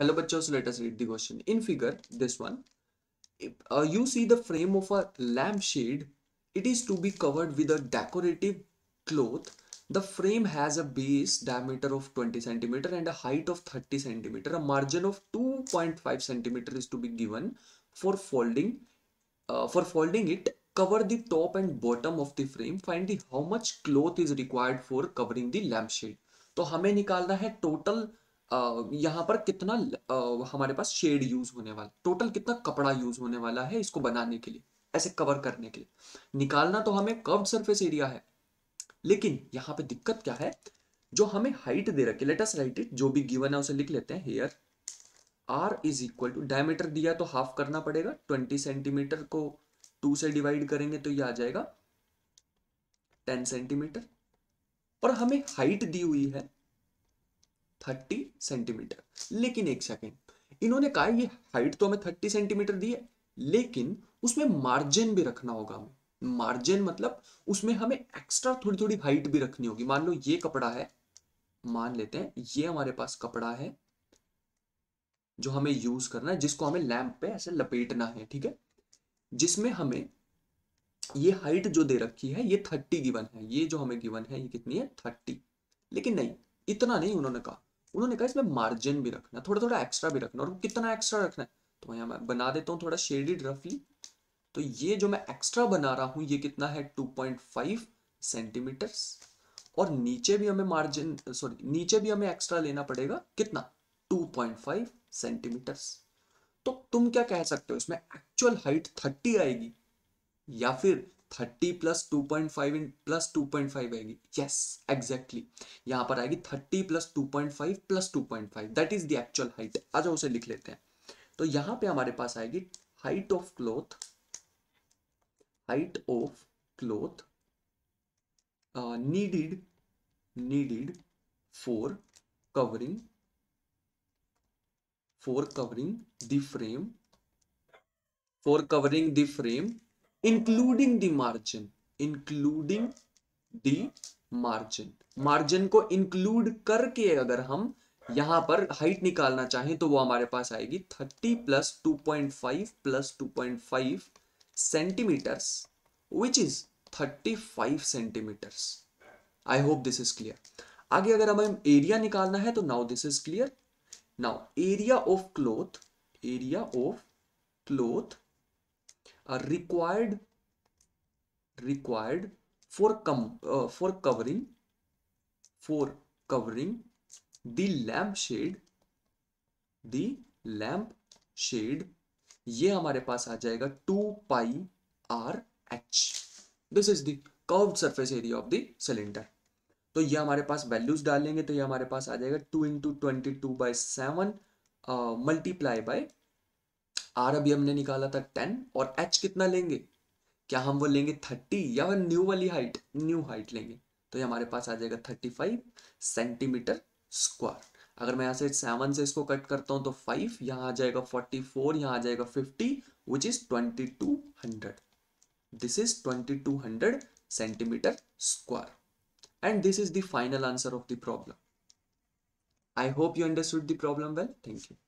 hello bachcho so let us read the question in figure this one if, uh, you see the frame of a lampshade it is to be covered with a decorative cloth the frame has a base diameter of 20 centimeter and a height of 30 centimeter a margin of 2.5 centimeter is to be given for folding uh, for folding it cover the top and bottom of the frame find the how much cloth is required for covering the lampshade तो हमें निकालना है total यहाँ पर कितना हमारे पास shade use होने वाला टोटल कितना कपड़ा यूज होने वाला है इसको बनाने के लिए ऐसे कवर करने के लिए निकालना तो हमें कर्व सरफेस एरिया है लेकिन यहाँ पे दिक्कत क्या है जो हमें हाइट दे रखी लेटस राइट इट जो भी गिवन है उसे लिख लेते हैं here r is equal to diameter दिया तो हाफ करना पड़ेगा ट्वेंटी सेंटीमीटर को टू से डिवाइड करेंगे तो ये आ जाएगा टेन सेंटीमीटर और हमें हाइट दी हुई है थर्टी सेंटीमीटर लेकिन एक सेकेंड इन्होंने कहा ये हाइट तो हमें थर्टी सेंटीमीटर दी है लेकिन उसमें मार्जिन भी रखना होगा हमें मार्जिन मतलब उसमें हमें एक्स्ट्रा थोड़ी थोड़ी हाइट भी रखनी होगी मान लो ये कपड़ा है मान लेते हैं ये हमारे पास कपड़ा है जो हमें यूज करना है जिसको हमें लैंप पे ऐसे लपेटना है ठीक है जिसमें हमें ये हाइट जो दे रखी है ये थर्टी गिवन है ये जो हमें गिवन है ये कितनी है थर्टी लेकिन नहीं इतना नहीं उन्होंने कहा उन्होंने कहा इसमें मार्जिन भी रखना थोड़ा थोड़ा एक्स्ट्रा भी रखना और कितना एक्स्ट्रा रखना है तो यहाँ मैं बना देता हूँ थोड़ा शेडिड रफली तो ये जो मैं एक्स्ट्रा बना रहा हूँ ये कितना है 2.5 सेंटीमीटर्स और नीचे भी हमें मार्जिन सॉरी नीचे भी हमें एक्स्ट्रा लेना पड़ेगा कितना 2.5 सेंटीमीटर्स तो तुम क्या कह सकते हो इसमें एक्चुअल हाइट 30 आएगी या फिर thirty plus two point five इन प्लस टू पॉइंट फाइव आएगी यस एग्जैक्टली यहाँ पर आएगी thirty plus two point five plus two point five that is the actual height आ जाओ उसे लिख लेते हैं तो यहाँ पे हमारे पास आएगी height of cloth height of cloth needed needed for covering for covering the frame for covering the frame including the margin including the margin margin को इंक्लूड करके अगर हम यहां पर हाइट निकालना चाहें तो वो हमारे पास आएगी 30 plus 2.5 plus 2.5 centimetres which is 35 centimetres I hope this is clear आगे अगर हमें एरिया निकालना है तो now this is clear now area of cloth area of cloth required required required for com uh, for covering for covering the lamp shade the lamp shade ये हमारे पास आ जाएगा two pi r h this is the curved surface surface area of the cylinder तो ये हमारे पास values डालेंगे तो ये हमारे पास आ जाएगा two into twenty two by seven multiply by r अभी हमने निकाला था टेन और एच कितना लेंगे क्या हम वो लेंगे थर्टी या फिर न्यू वाली हाइट न्यू हाइट लेंगे तो ये हमारे पास आ जाएगा थर्टी फाइव सेंटीमीटर स्क्वायर अगर मैं यहाँ से सेवन से इसको कट करता हूँ तो फाइव यहाँ आ जाएगा फोर्टी फोर यहाँ आ जाएगा fifty which is twenty two hundred this is twenty two hundred centimetre square and this is the final answer of the problem I hope you understood the problem well thank you